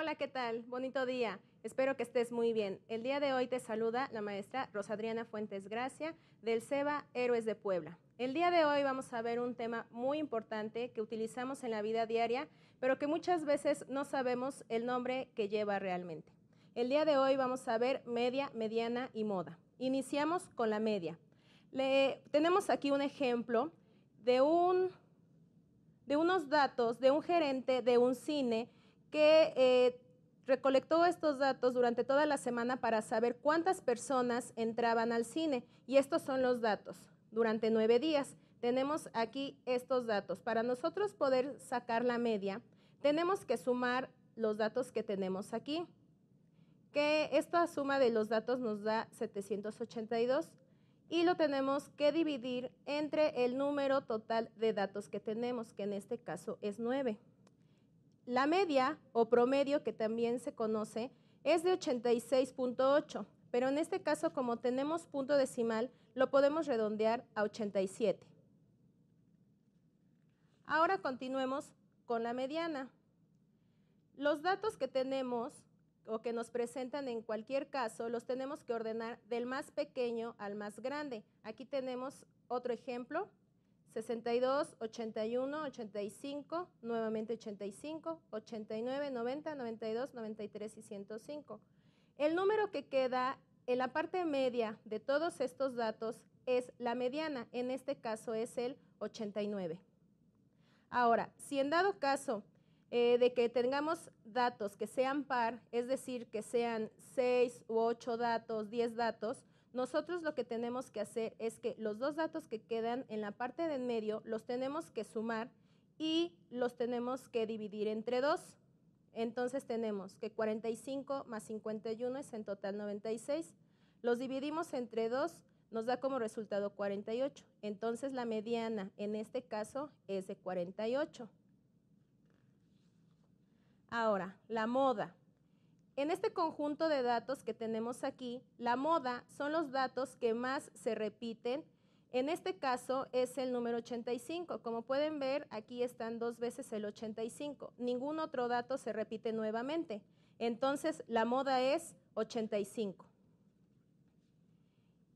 Hola, ¿qué tal? Bonito día. Espero que estés muy bien. El día de hoy te saluda la maestra Rosadriana Fuentes Gracia del CEBA Héroes de Puebla. El día de hoy vamos a ver un tema muy importante que utilizamos en la vida diaria, pero que muchas veces no sabemos el nombre que lleva realmente. El día de hoy vamos a ver media, mediana y moda. Iniciamos con la media. tenemos aquí un ejemplo de, un, de unos datos de un gerente de un cine que eh, recolectó estos datos durante toda la semana para saber cuántas personas entraban al cine. Y estos son los datos. Durante nueve días tenemos aquí estos datos. Para nosotros poder sacar la media, tenemos que sumar los datos que tenemos aquí, que esta suma de los datos nos da 782 y lo tenemos que dividir entre el número total de datos que tenemos, que en este caso es nueve. La media o promedio, que también se conoce, es de 86.8, pero en este caso como tenemos punto decimal, lo podemos redondear a 87. Ahora continuemos con la mediana. Los datos que tenemos o que nos presentan en cualquier caso, los tenemos que ordenar del más pequeño al más grande. Aquí tenemos otro ejemplo 62, 81, 85, nuevamente 85, 89, 90, 92, 93 y 105. El número que queda en la parte media de todos estos datos es la mediana, en este caso es el 89. Ahora, si en dado caso eh, de que tengamos datos que sean par, es decir, que sean 6 u 8 datos, 10 datos, nosotros lo que tenemos que hacer es que los dos datos que quedan en la parte de en medio los tenemos que sumar y los tenemos que dividir entre dos. Entonces tenemos que 45 más 51 es en total 96. Los dividimos entre dos, nos da como resultado 48. Entonces la mediana en este caso es de 48. Ahora, la moda. En este conjunto de datos que tenemos aquí, la moda son los datos que más se repiten. En este caso es el número 85. Como pueden ver, aquí están dos veces el 85. Ningún otro dato se repite nuevamente. Entonces, la moda es 85.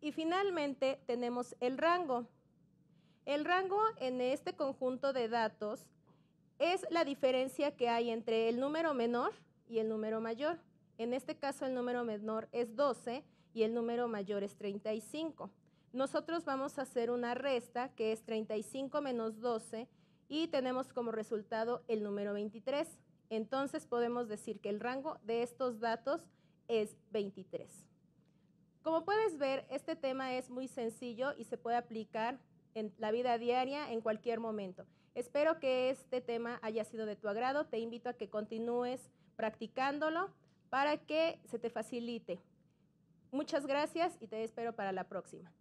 Y finalmente tenemos el rango. El rango en este conjunto de datos es la diferencia que hay entre el número menor y el número mayor. En este caso el número menor es 12 y el número mayor es 35. Nosotros vamos a hacer una resta que es 35 menos 12 y tenemos como resultado el número 23. Entonces podemos decir que el rango de estos datos es 23. Como puedes ver, este tema es muy sencillo y se puede aplicar en la vida diaria en cualquier momento. Espero que este tema haya sido de tu agrado. Te invito a que continúes practicándolo para que se te facilite. Muchas gracias y te espero para la próxima.